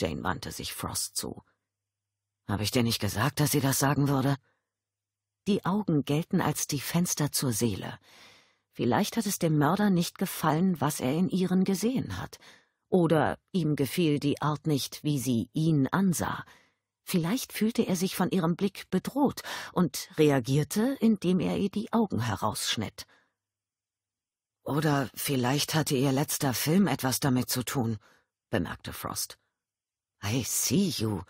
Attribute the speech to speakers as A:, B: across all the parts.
A: Jane wandte sich Frost zu. Habe ich dir nicht gesagt, dass sie das sagen würde? Die Augen gelten als die Fenster zur Seele. Vielleicht hat es dem Mörder nicht gefallen, was er in ihren gesehen hat. Oder ihm gefiel die Art nicht, wie sie ihn ansah. Vielleicht fühlte er sich von ihrem Blick bedroht und reagierte, indem er ihr die Augen herausschnitt. Oder vielleicht hatte ihr letzter Film etwas damit zu tun, bemerkte Frost. I see you.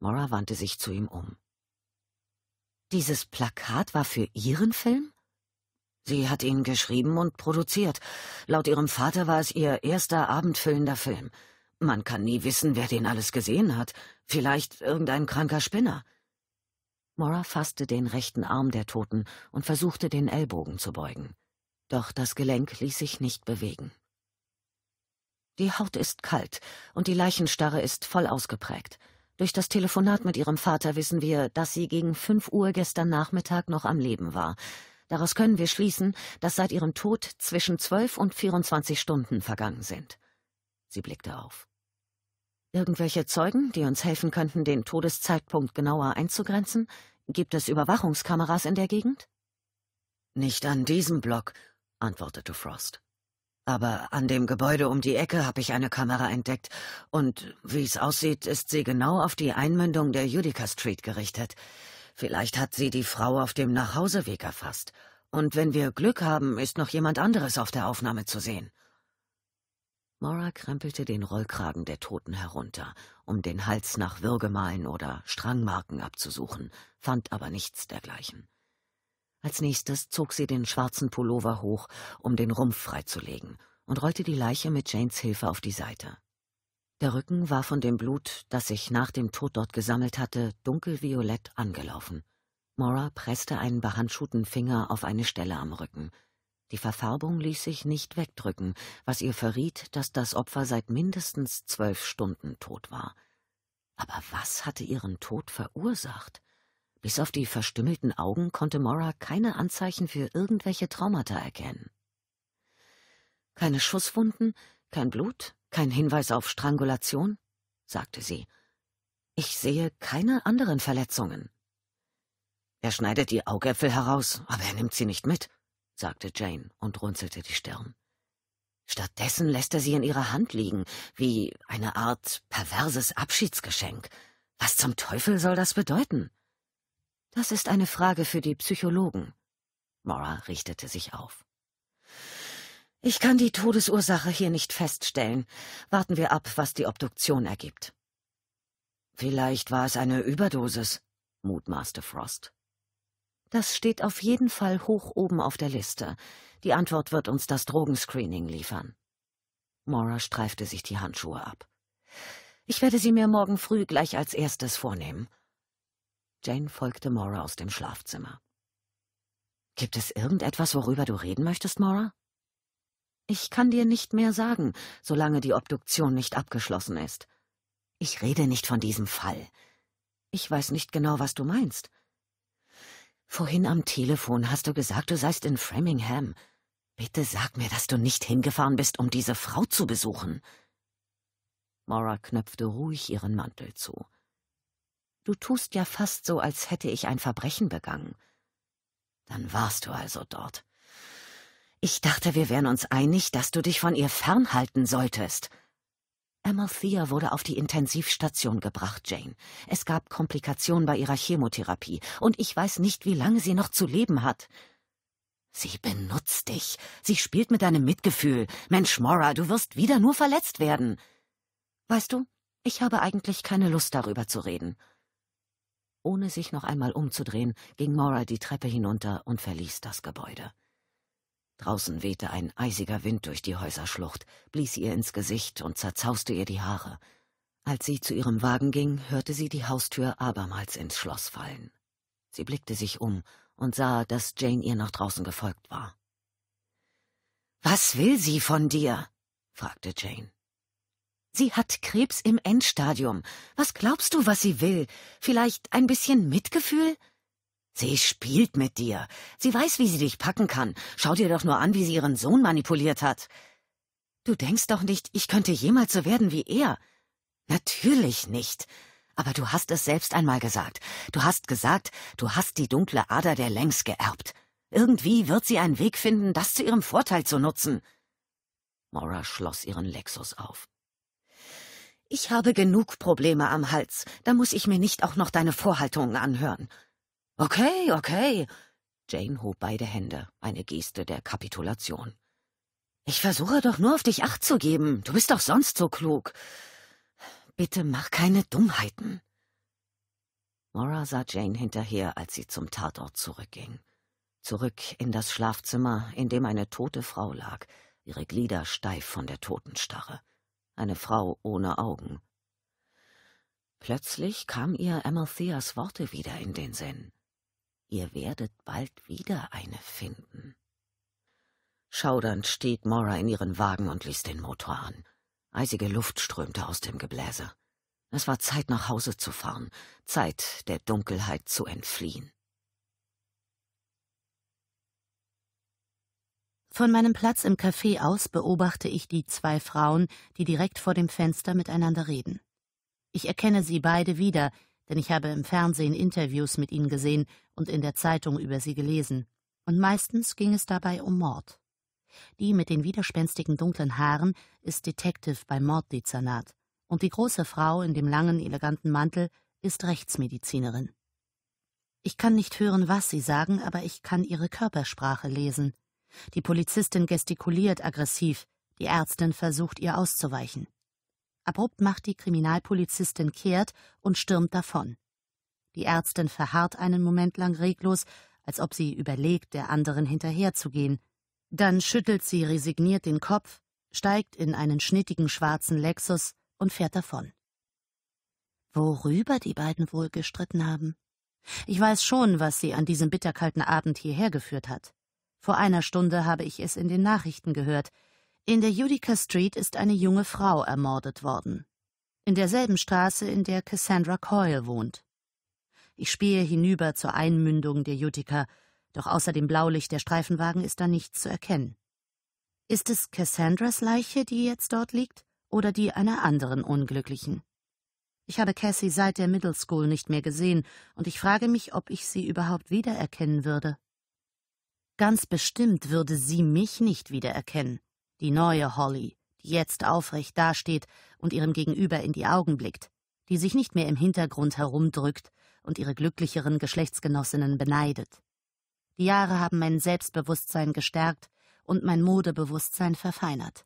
A: Mora wandte sich zu ihm um. Dieses Plakat war für Ihren Film? Sie hat ihn geschrieben und produziert. Laut ihrem Vater war es ihr erster abendfüllender Film. Man kann nie wissen, wer den alles gesehen hat. Vielleicht irgendein kranker Spinner. Mora fasste den rechten Arm der Toten und versuchte, den Ellbogen zu beugen. Doch das Gelenk ließ sich nicht bewegen. Die Haut ist kalt und die Leichenstarre ist voll ausgeprägt. Durch das Telefonat mit ihrem Vater wissen wir, dass sie gegen fünf Uhr gestern Nachmittag noch am Leben war. Daraus können wir schließen, dass seit ihrem Tod zwischen zwölf und vierundzwanzig Stunden vergangen sind. Sie blickte auf. Irgendwelche Zeugen, die uns helfen könnten, den Todeszeitpunkt genauer einzugrenzen? Gibt es Überwachungskameras in der Gegend? Nicht an diesem Block, antwortete Frost. Aber an dem Gebäude um die Ecke habe ich eine Kamera entdeckt, und wie es aussieht, ist sie genau auf die Einmündung der Judica Street gerichtet. Vielleicht hat sie die Frau auf dem Nachhauseweg erfasst, und wenn wir Glück haben, ist noch jemand anderes auf der Aufnahme zu sehen. Mora krempelte den Rollkragen der Toten herunter, um den Hals nach Würgemalen oder Strangmarken abzusuchen, fand aber nichts dergleichen. Als nächstes zog sie den schwarzen Pullover hoch, um den Rumpf freizulegen, und rollte die Leiche mit Janes Hilfe auf die Seite. Der Rücken war von dem Blut, das sich nach dem Tod dort gesammelt hatte, dunkelviolett angelaufen. Mora presste einen behandschuhten Finger auf eine Stelle am Rücken. Die Verfärbung ließ sich nicht wegdrücken, was ihr verriet, dass das Opfer seit mindestens zwölf Stunden tot war. Aber was hatte ihren Tod verursacht? Bis auf die verstümmelten Augen konnte Mora keine Anzeichen für irgendwelche Traumata erkennen. Keine Schusswunden, kein Blut, kein Hinweis auf Strangulation, sagte sie. Ich sehe keine anderen Verletzungen. Er schneidet die Augäpfel heraus, aber er nimmt sie nicht mit, sagte Jane und runzelte die Stirn. Stattdessen lässt er sie in ihrer Hand liegen, wie eine Art perverses Abschiedsgeschenk. Was zum Teufel soll das bedeuten? Das ist eine Frage für die Psychologen. Mora richtete sich auf. Ich kann die Todesursache hier nicht feststellen. Warten wir ab, was die Obduktion ergibt. Vielleicht war es eine Überdosis, mutmaßte Frost. Das steht auf jeden Fall hoch oben auf der Liste. Die Antwort wird uns das Drogenscreening liefern. Mora streifte sich die Handschuhe ab. Ich werde sie mir morgen früh gleich als erstes vornehmen. Jane folgte Mora aus dem Schlafzimmer. Gibt es irgendetwas, worüber du reden möchtest, Mora? Ich kann dir nicht mehr sagen, solange die Obduktion nicht abgeschlossen ist. Ich rede nicht von diesem Fall. Ich weiß nicht genau, was du meinst. Vorhin am Telefon hast du gesagt, du seist in Framingham. Bitte sag mir, dass du nicht hingefahren bist, um diese Frau zu besuchen. Mora knöpfte ruhig ihren Mantel zu. Du tust ja fast so, als hätte ich ein Verbrechen begangen. Dann warst du also dort. Ich dachte, wir wären uns einig, dass du dich von ihr fernhalten solltest. Amalthea wurde auf die Intensivstation gebracht, Jane. Es gab Komplikationen bei ihrer Chemotherapie, und ich weiß nicht, wie lange sie noch zu leben hat. Sie benutzt dich. Sie spielt mit deinem Mitgefühl. Mensch, Mora, du wirst wieder nur verletzt werden. Weißt du, ich habe eigentlich keine Lust darüber zu reden. Ohne sich noch einmal umzudrehen, ging Mora die Treppe hinunter und verließ das Gebäude. Draußen wehte ein eisiger Wind durch die Häuserschlucht, blies ihr ins Gesicht und zerzauste ihr die Haare. Als sie zu ihrem Wagen ging, hörte sie die Haustür abermals ins Schloss fallen. Sie blickte sich um und sah, dass Jane ihr nach draußen gefolgt war. Was will sie von dir? fragte Jane. Sie hat Krebs im Endstadium. Was glaubst du, was sie will? Vielleicht ein bisschen Mitgefühl? Sie spielt mit dir. Sie weiß, wie sie dich packen kann. Schau dir doch nur an, wie sie ihren Sohn manipuliert hat. Du denkst doch nicht, ich könnte jemals so werden wie er. Natürlich nicht. Aber du hast es selbst einmal gesagt. Du hast gesagt, du hast die dunkle Ader der Längs geerbt. Irgendwie wird sie einen Weg finden, das zu ihrem Vorteil zu nutzen. Mora schloss ihren Lexus auf. Ich habe genug Probleme am Hals. Da muss ich mir nicht auch noch deine Vorhaltungen anhören. Okay, okay. Jane hob beide Hände, eine Geste der Kapitulation. Ich versuche doch nur auf dich acht zu geben. Du bist doch sonst so klug. Bitte mach keine Dummheiten. Mora sah Jane hinterher, als sie zum Tatort zurückging. Zurück in das Schlafzimmer, in dem eine tote Frau lag, ihre Glieder steif von der Totenstarre eine Frau ohne Augen. Plötzlich kam ihr Amaltheas Worte wieder in den Sinn. Ihr werdet bald wieder eine finden. Schaudernd stieg Mora in ihren Wagen und ließ den Motor an. Eisige Luft strömte aus dem Gebläse. Es war Zeit, nach Hause zu fahren, Zeit, der Dunkelheit zu entfliehen.
B: Von meinem Platz im Café aus beobachte ich die zwei Frauen, die direkt vor dem Fenster miteinander reden. Ich erkenne sie beide wieder, denn ich habe im Fernsehen Interviews mit ihnen gesehen und in der Zeitung über sie gelesen, und meistens ging es dabei um Mord. Die mit den widerspenstigen dunklen Haaren ist Detective beim Morddezernat, und die große Frau in dem langen, eleganten Mantel ist Rechtsmedizinerin. Ich kann nicht hören, was sie sagen, aber ich kann ihre Körpersprache lesen. Die Polizistin gestikuliert aggressiv, die Ärztin versucht ihr auszuweichen. Abrupt macht die Kriminalpolizistin kehrt und stürmt davon. Die Ärztin verharrt einen Moment lang reglos, als ob sie überlegt, der anderen hinterherzugehen. Dann schüttelt sie resigniert den Kopf, steigt in einen schnittigen schwarzen Lexus und fährt davon. Worüber die beiden wohl gestritten haben? Ich weiß schon, was sie an diesem bitterkalten Abend hierher geführt hat. Vor einer Stunde habe ich es in den Nachrichten gehört. In der Utica Street ist eine junge Frau ermordet worden. In derselben Straße, in der Cassandra Coyle wohnt. Ich spähe hinüber zur Einmündung der Utica, doch außer dem Blaulicht der Streifenwagen ist da nichts zu erkennen. Ist es Cassandras Leiche, die jetzt dort liegt, oder die einer anderen Unglücklichen? Ich habe Cassie seit der Middle School nicht mehr gesehen, und ich frage mich, ob ich sie überhaupt wiedererkennen würde. Ganz bestimmt würde sie mich nicht wiedererkennen, die neue Holly, die jetzt aufrecht dasteht und ihrem Gegenüber in die Augen blickt, die sich nicht mehr im Hintergrund herumdrückt und ihre glücklicheren Geschlechtsgenossinnen beneidet. Die Jahre haben mein Selbstbewusstsein gestärkt und mein Modebewusstsein verfeinert.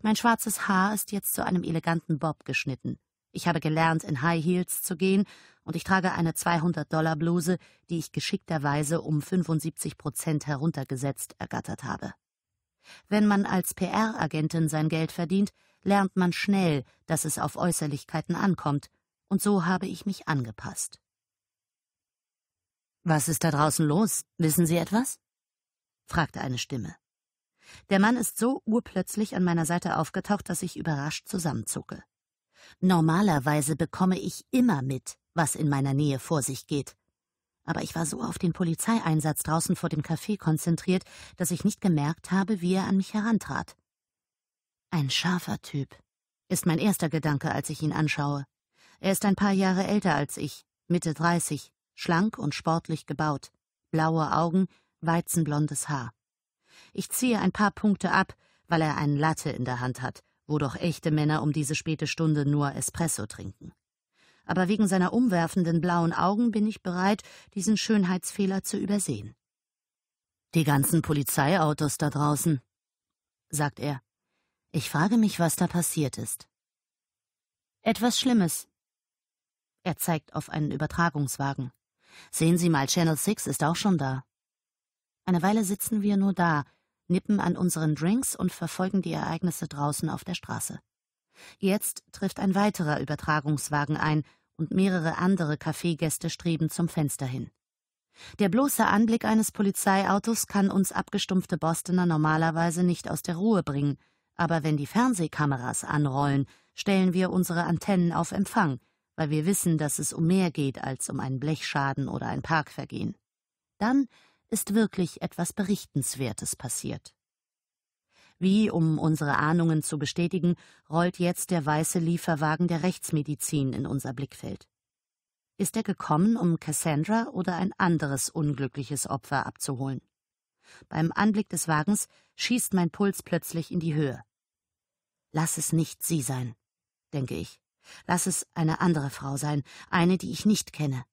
B: Mein schwarzes Haar ist jetzt zu einem eleganten Bob geschnitten, ich habe gelernt, in High Heels zu gehen, und ich trage eine 200-Dollar-Bluse, die ich geschickterweise um 75 Prozent heruntergesetzt ergattert habe. Wenn man als PR-Agentin sein Geld verdient, lernt man schnell, dass es auf Äußerlichkeiten ankommt, und so habe ich mich angepasst. Was ist da draußen los? Wissen Sie etwas? fragte eine Stimme. Der Mann ist so urplötzlich an meiner Seite aufgetaucht, dass ich überrascht zusammenzucke. Normalerweise bekomme ich immer mit, was in meiner Nähe vor sich geht. Aber ich war so auf den Polizeieinsatz draußen vor dem Café konzentriert, dass ich nicht gemerkt habe, wie er an mich herantrat. Ein scharfer Typ, ist mein erster Gedanke, als ich ihn anschaue. Er ist ein paar Jahre älter als ich, Mitte 30, schlank und sportlich gebaut, blaue Augen, weizenblondes Haar. Ich ziehe ein paar Punkte ab, weil er einen Latte in der Hand hat wo doch echte Männer um diese späte Stunde nur Espresso trinken. Aber wegen seiner umwerfenden blauen Augen bin ich bereit, diesen Schönheitsfehler zu übersehen. Die ganzen Polizeiautos da draußen, sagt er. Ich frage mich, was da passiert ist. Etwas Schlimmes. Er zeigt auf einen Übertragungswagen. Sehen Sie mal, Channel 6 ist auch schon da. Eine Weile sitzen wir nur da, nippen an unseren Drinks und verfolgen die Ereignisse draußen auf der Straße. Jetzt trifft ein weiterer Übertragungswagen ein und mehrere andere Kaffeegäste streben zum Fenster hin. Der bloße Anblick eines Polizeiautos kann uns abgestumpfte Bostoner normalerweise nicht aus der Ruhe bringen, aber wenn die Fernsehkameras anrollen, stellen wir unsere Antennen auf Empfang, weil wir wissen, dass es um mehr geht als um einen Blechschaden oder ein Parkvergehen. Dann ist wirklich etwas Berichtenswertes passiert. Wie um unsere Ahnungen zu bestätigen, rollt jetzt der weiße Lieferwagen der Rechtsmedizin in unser Blickfeld. Ist er gekommen, um Cassandra oder ein anderes unglückliches Opfer abzuholen? Beim Anblick des Wagens schießt mein Puls plötzlich in die Höhe. Lass es nicht sie sein, denke ich. Lass es eine andere Frau sein, eine, die ich nicht kenne.